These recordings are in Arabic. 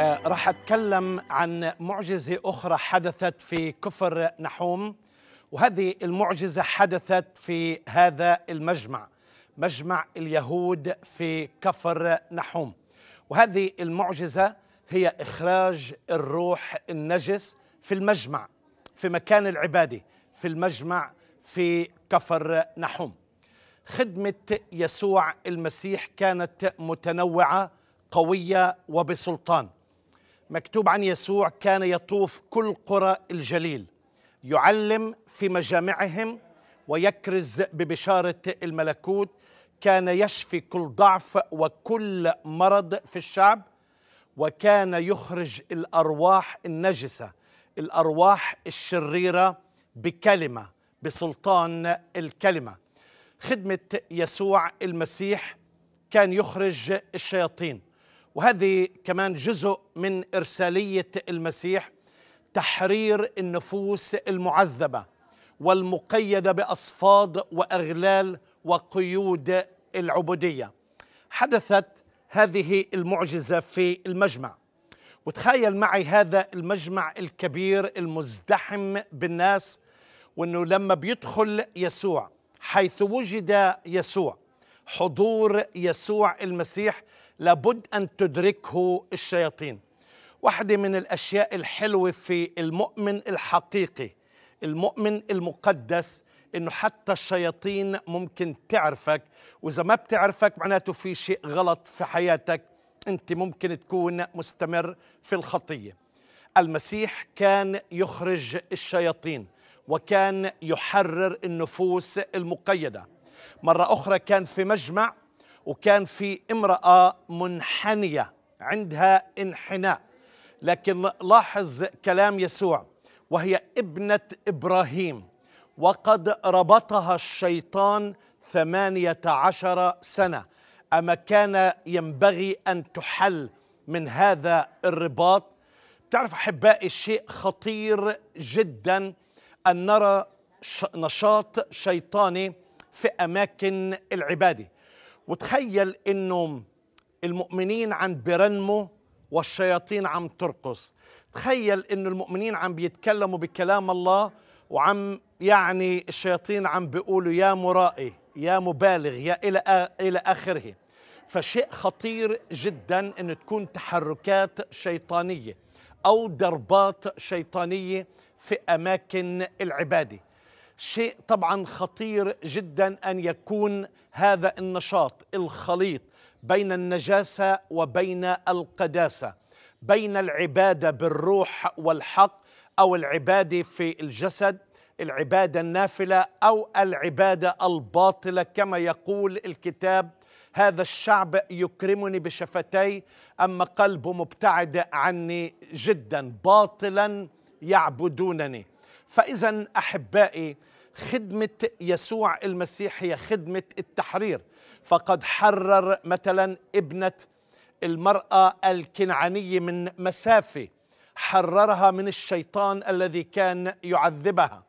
آه، راح أتكلم عن معجزة أخرى حدثت في كفر نحوم وهذه المعجزة حدثت في هذا المجمع مجمع اليهود في كفر نحوم وهذه المعجزة هي إخراج الروح النجس في المجمع في مكان العبادة في المجمع في كفر نحوم خدمة يسوع المسيح كانت متنوعة قوية وبسلطان مكتوب عن يسوع كان يطوف كل قرى الجليل يعلم في مجامعهم ويكرز ببشاره الملكوت كان يشفي كل ضعف وكل مرض في الشعب وكان يخرج الارواح النجسه الارواح الشريره بكلمه بسلطان الكلمه خدمه يسوع المسيح كان يخرج الشياطين وهذه كمان جزء من إرسالية المسيح تحرير النفوس المعذبة والمقيدة بأصفاد وأغلال وقيود العبودية حدثت هذه المعجزة في المجمع وتخيل معي هذا المجمع الكبير المزدحم بالناس وانه لما بيدخل يسوع حيث وجد يسوع حضور يسوع المسيح لابد أن تدركه الشياطين واحدة من الأشياء الحلوة في المؤمن الحقيقي المؤمن المقدس انه حتى الشياطين ممكن تعرفك واذا ما بتعرفك معناته في شيء غلط في حياتك انت ممكن تكون مستمر في الخطيه المسيح كان يخرج الشياطين وكان يحرر النفوس المقيده مره اخرى كان في مجمع وكان في امرأة منحنية عندها انحناء لكن لاحظ كلام يسوع وهي ابنة إبراهيم وقد ربطها الشيطان ثمانية عشر سنة أما كان ينبغي أن تحل من هذا الرباط تعرف أحبائي شيء خطير جدا أن نرى نشاط شيطاني في أماكن العبادة وتخيل انه المؤمنين عم بيرنموا والشياطين عم ترقص تخيل انه المؤمنين عم بيتكلموا بكلام الله وعم يعني الشياطين عم بيقولوا يا مرائي يا مبالغ يا الى الى اخره فشيء خطير جدا ان تكون تحركات شيطانيه او ضربات شيطانيه في اماكن العباده شيء طبعا خطير جدا ان يكون هذا النشاط الخليط بين النجاسه وبين القداسه بين العباده بالروح والحق او العباده في الجسد العباده النافله او العباده الباطله كما يقول الكتاب هذا الشعب يكرمني بشفتي اما قلبه مبتعد عني جدا باطلا يعبدونني فإذا أحبائي خدمة يسوع المسيح هي خدمة التحرير فقد حرر مثلا ابنة المرأة الكنعانية من مسافة حررها من الشيطان الذي كان يعذبها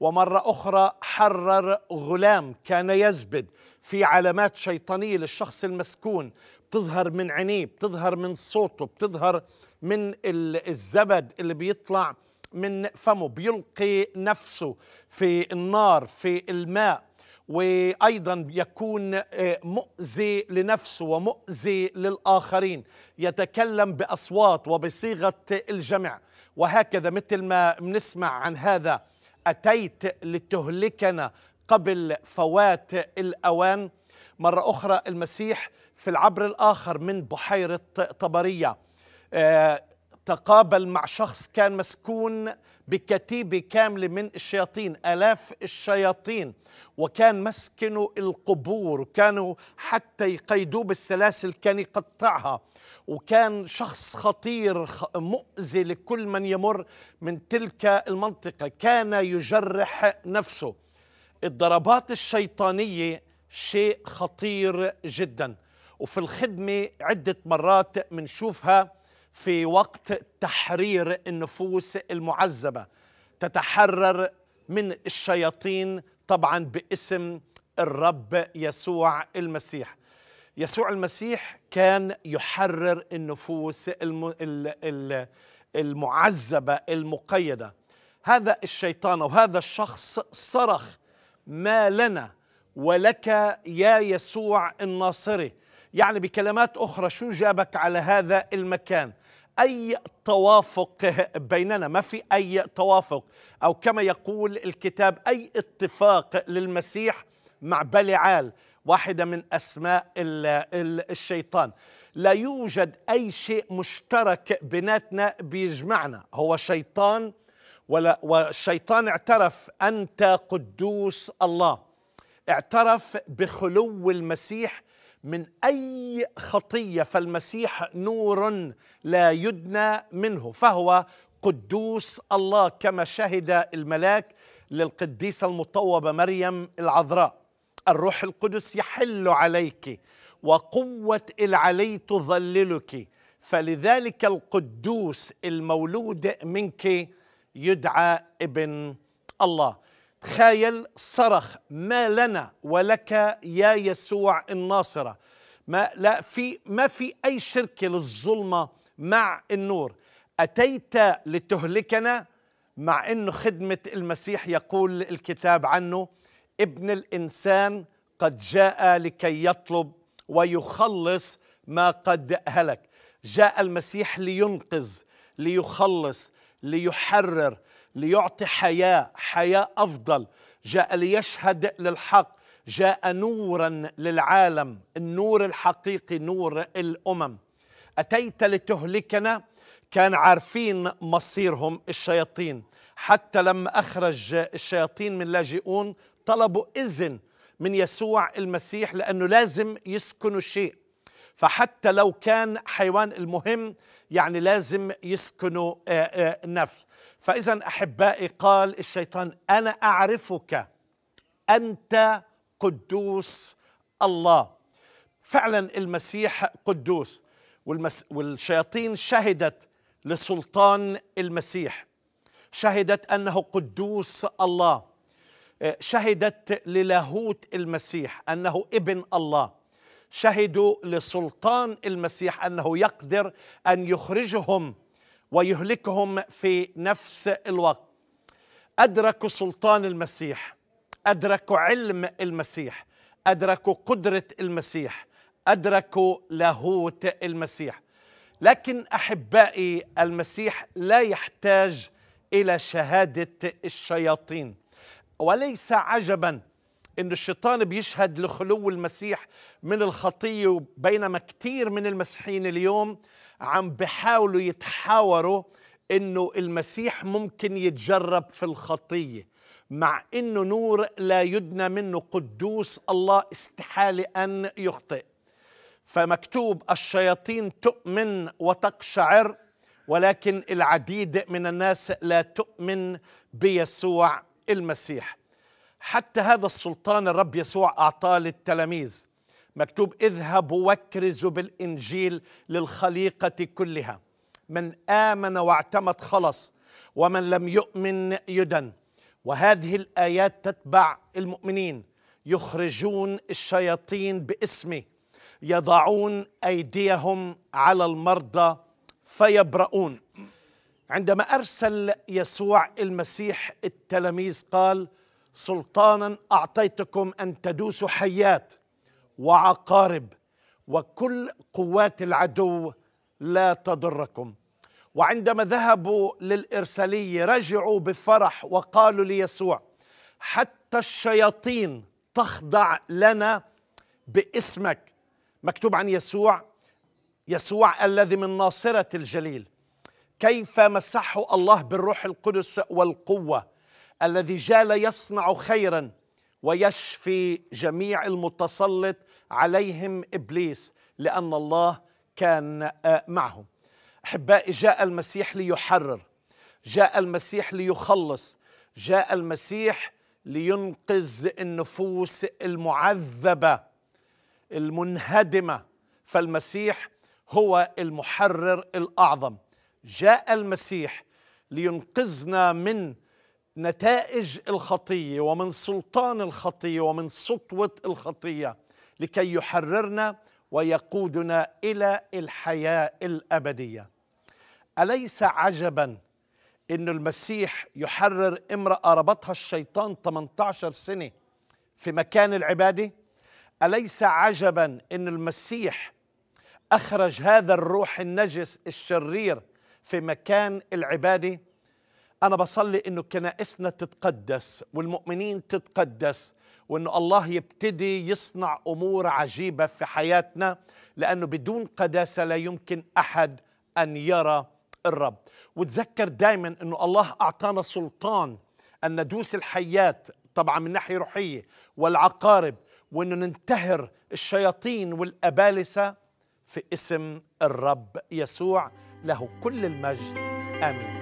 ومرة أخرى حرر غلام كان يزبد في علامات شيطانية للشخص المسكون بتظهر من عينيه بتظهر من صوته بتظهر من الزبد اللي بيطلع من فمه بيلقي نفسه في النار في الماء وايضا يكون آه، مؤذي لنفسه ومؤذي للاخرين يتكلم باصوات وبصيغه الجمع وهكذا مثل ما بنسمع عن هذا اتيت لتهلكنا قبل فوات الاوان مره اخرى المسيح في العبر الاخر من بحيره طبريه آه، تقابل مع شخص كان مسكون بكتيبة كاملة من الشياطين آلاف الشياطين وكان مسكنه القبور وكانوا حتى يقيدوه بالسلاسل كان يقطعها وكان شخص خطير مؤذي لكل من يمر من تلك المنطقة كان يجرح نفسه الضربات الشيطانية شيء خطير جدا وفي الخدمة عدة مرات منشوفها في وقت تحرير النفوس المعذبه تتحرر من الشياطين طبعا باسم الرب يسوع المسيح يسوع المسيح كان يحرر النفوس المعذبه المقيده هذا الشيطان وهذا الشخص صرخ ما لنا ولك يا يسوع الناصري يعني بكلمات أخرى شو جابك على هذا المكان أي توافق بيننا ما في أي توافق أو كما يقول الكتاب أي اتفاق للمسيح مع بلعال واحدة من أسماء الشيطان لا يوجد أي شيء مشترك بيناتنا بيجمعنا هو شيطان ولا والشيطان اعترف أنت قدوس الله اعترف بخلو المسيح من اي خطيه فالمسيح نور لا يدنى منه فهو قدوس الله كما شهد الملاك للقديسه المطوبه مريم العذراء الروح القدس يحل عليك وقوه العلي تظللك فلذلك القدوس المولود منك يدعى ابن الله تخيل صرخ ما لنا ولك يا يسوع الناصرة ما لا في ما في أي شركة للظلمة مع النور أتيت لتهلكنا مع أنه خدمة المسيح يقول الكتاب عنه ابن الإنسان قد جاء لكي يطلب ويخلص ما قد هلك جاء المسيح لينقذ ليخلص ليحرر ليعطي حياة حياة أفضل جاء ليشهد للحق جاء نورا للعالم النور الحقيقي نور الأمم أتيت لتهلكنا كان عارفين مصيرهم الشياطين حتى لما أخرج الشياطين من لاجئون طلبوا إذن من يسوع المسيح لأنه لازم يسكنوا شيء فحتى لو كان حيوان المهم يعني لازم يسكنوا آه، آه، النفس فإذا أحبائي قال الشيطان أنا أعرفك أنت قدوس الله فعلا المسيح قدوس والمس والشياطين شهدت لسلطان المسيح شهدت أنه قدوس الله آه، شهدت للاهوت المسيح أنه ابن الله شهدوا لسلطان المسيح انه يقدر ان يخرجهم ويهلكهم في نفس الوقت ادركوا سلطان المسيح ادركوا علم المسيح ادركوا قدره المسيح ادركوا لاهوت المسيح لكن احبائي المسيح لا يحتاج الى شهاده الشياطين وليس عجبا أن الشيطان بيشهد لخلو المسيح من الخطية بينما كثير من المسيحيين اليوم عم بحاولوا يتحاوروا أنه المسيح ممكن يتجرب في الخطية مع أنه نور لا يدنى منه قدوس الله استحالة أن يخطئ فمكتوب الشياطين تؤمن وتقشعر ولكن العديد من الناس لا تؤمن بيسوع المسيح حتى هذا السلطان الرب يسوع أعطاه للتلاميذ مكتوب اذهبوا واكرزوا بالإنجيل للخليقة كلها من آمن واعتمد خلص ومن لم يؤمن يدن وهذه الآيات تتبع المؤمنين يخرجون الشياطين باسمي يضعون أيديهم على المرضى فيبرؤون عندما أرسل يسوع المسيح التلاميذ قال سلطانا اعطيتكم ان تدوسوا حيات وعقارب وكل قوات العدو لا تضركم وعندما ذهبوا للإرسالية رجعوا بفرح وقالوا ليسوع حتى الشياطين تخضع لنا باسمك مكتوب عن يسوع يسوع الذي من ناصرة الجليل كيف مسحه الله بالروح القدس والقوة الذي جال يصنع خيرا ويشفي جميع المتسلط عليهم ابليس لان الله كان آه، معهم. احبائي جاء المسيح ليحرر، جاء المسيح ليخلص، جاء المسيح لينقذ النفوس المعذبه المنهدمه فالمسيح هو المحرر الاعظم. جاء المسيح لينقذنا من نتائج الخطيه ومن سلطان الخطيه ومن سطوه الخطيه لكي يحررنا ويقودنا الى الحياه الابديه اليس عجبا ان المسيح يحرر امراه ربطها الشيطان 18 سنه في مكان العباده اليس عجبا ان المسيح اخرج هذا الروح النجس الشرير في مكان العباده أنا بصلي إنه كنائسنا تتقدس والمؤمنين تتقدس وإنه الله يبتدي يصنع أمور عجيبة في حياتنا لأنه بدون قداسة لا يمكن أحد أن يرى الرب وتذكر دايما إنه الله أعطانا سلطان أن ندوس الحيات طبعا من ناحية روحية والعقارب وإنه ننتهر الشياطين والأبالسة في اسم الرب يسوع له كل المجد آمين